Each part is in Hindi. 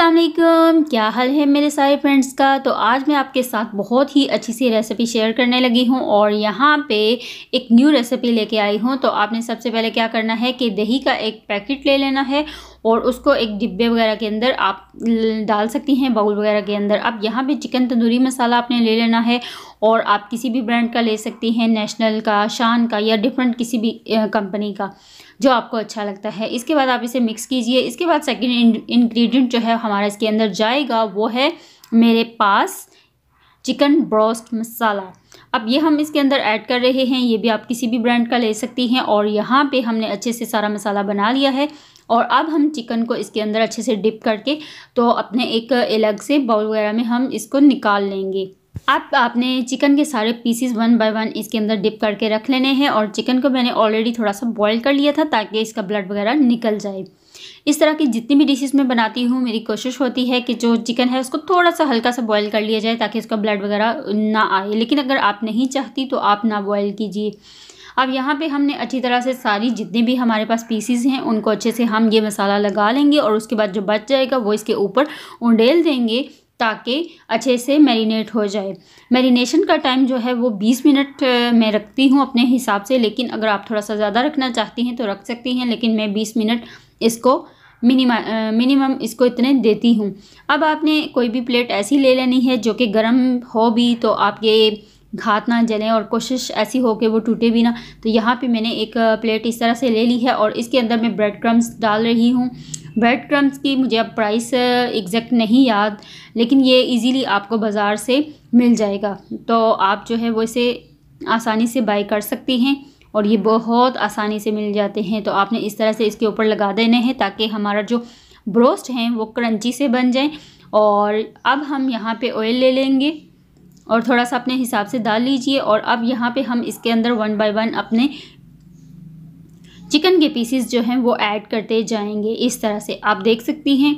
असलकम क्या हाल है मेरे सारे फ्रेंड्स का तो आज मैं आपके साथ बहुत ही अच्छी सी रेसिपी शेयर करने लगी हूँ और यहाँ पे एक न्यू रेसिपी लेके आई हूँ तो आपने सबसे पहले क्या करना है कि दही का एक पैकेट ले लेना है और उसको एक डिब्बे वगैरह के अंदर आप डाल सकती हैं बाउल वगैरह के अंदर अब यहाँ पे चिकन तंदूरी मसाला आपने ले लेना है और आप किसी भी ब्रांड का ले सकती हैं नेशनल का शान का या डिफरेंट किसी भी कंपनी का जो आपको अच्छा लगता है इसके बाद आप इसे मिक्स कीजिए इसके बाद सेकेंड इन्ग्रीडियंट जो है हमारा इसके अंदर जाएगा वो है मेरे पास चिकन ब्रोस्ट मसाला अब ये हम इसके अंदर ऐड कर रहे हैं ये भी आप किसी भी ब्रांड का ले सकती हैं और यहाँ पे हमने अच्छे से सारा मसाला बना लिया है और अब हम चिकन को इसके अंदर अच्छे से डिप करके तो अपने एक अलग से बाउल वगैरह में हम इसको निकाल लेंगे अब आपने चिकन के सारे पीसेस वन बाय वन इसके अंदर डिप करके रख लेने हैं और चिकन को मैंने ऑलरेडी थोड़ा सा बॉईल कर लिया था ताकि इसका ब्लड वगैरह निकल जाए इस तरह की जितनी भी डिशेस मैं बनाती हूँ मेरी कोशिश होती है कि जो चिकन है उसको थोड़ा सा हल्का सा बॉईल कर लिया जाए ताकि उसका ब्लड वगैरह ना आए लेकिन अगर आप नहीं चाहती तो आप ना बॉयल कीजिए अब यहाँ पे हमने अच्छी तरह से सारी जितने भी हमारे पास पीसीज हैं उनको अच्छे से हम ये मसाला लगा लेंगे और उसके बाद जो बच जाएगा वो इसके ऊपर उंडेल देंगे ताकि अच्छे से मैरिनेट हो जाए मैरिनेशन का टाइम जो है वो 20 मिनट मैं रखती हूँ अपने हिसाब से लेकिन अगर आप थोड़ा सा ज़्यादा रखना चाहती हैं तो रख सकती हैं लेकिन मैं 20 मिनट इसको मिनिमा मिनिमम इसको इतने देती हूँ अब आपने कोई भी प्लेट ऐसी ले लेनी है जो कि गर्म हो भी तो आप ये घात ना जलें और कोशिश ऐसी हो कि वो टूटे भी ना तो यहाँ पे मैंने एक प्लेट इस तरह से ले ली है और इसके अंदर मैं ब्रेड क्रम्स डाल रही हूँ ब्रेड क्रम्स की मुझे अब प्राइस एग्जैक्ट नहीं याद लेकिन ये इजीली आपको बाज़ार से मिल जाएगा तो आप जो है वो इसे आसानी से बाई कर सकती हैं और ये बहुत आसानी से मिल जाते हैं तो आपने इस तरह से इसके ऊपर लगा देने हैं ताकि हमारा जो ब्रोस्ट हैं वो क्रंची से बन जाए और अब हम यहाँ पे ऑयल ले लेंगे और थोड़ा सा अपने हिसाब से डाल लीजिए और अब यहाँ पे हम इसके अंदर वन बाय वन अपने चिकन के पीसेस जो हैं वो ऐड करते जाएंगे इस तरह से आप देख सकती हैं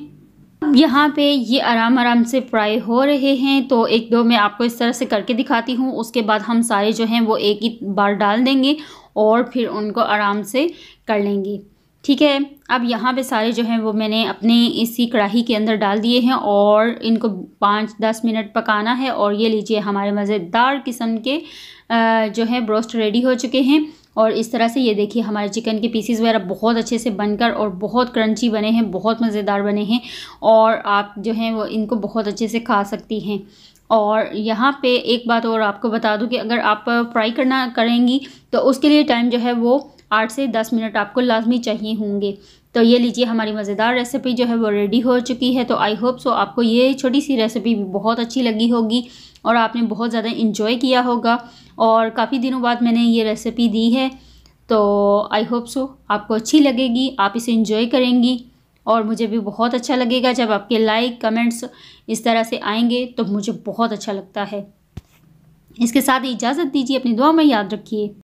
यहाँ पे ये आराम आराम से फ्राई हो रहे हैं तो एक दो मैं आपको इस तरह से करके दिखाती हूँ उसके बाद हम सारे जो हैं वो एक ही बार डाल देंगे और फिर उनको आराम से कर लेंगे ठीक है अब यहाँ पे सारे जो हैं वो मैंने अपने इसी कढ़ाई के अंदर डाल दिए हैं और इनको पाँच दस मिनट पकाना है और ये लीजिए हमारे मज़ेदार किस्म के जो है ब्रोस्ट रेडी हो चुके हैं और इस तरह से ये देखिए हमारे चिकन के पीसीज वगैरह बहुत अच्छे से बनकर और बहुत क्रंची बने हैं बहुत मज़ेदार बने हैं और आप जो हैं वो इनको बहुत अच्छे से खा सकती हैं और यहाँ पे एक बात और आपको बता दूँ कि अगर आप फ्राई करना करेंगी तो उसके लिए टाइम जो है वो आठ से दस मिनट आपको लाजमी चाहिए होंगे तो ये लीजिए हमारी मज़ेदार रेसिपी जो है वो रेडी हो चुकी है तो आई होप सो आपको ये छोटी सी रेसिपी भी बहुत अच्छी लगी होगी और आपने बहुत ज़्यादा इन्जॉय किया होगा और काफ़ी दिनों बाद मैंने ये रेसिपी दी है तो आई होप सो आपको अच्छी लगेगी आप इसे इन्जॉय करेंगी और मुझे भी बहुत अच्छा लगेगा जब आपके लाइक कमेंट्स इस तरह से आएंगे तो मुझे बहुत अच्छा लगता है इसके साथ इजाज़त दीजिए अपनी दुआ में याद रखिए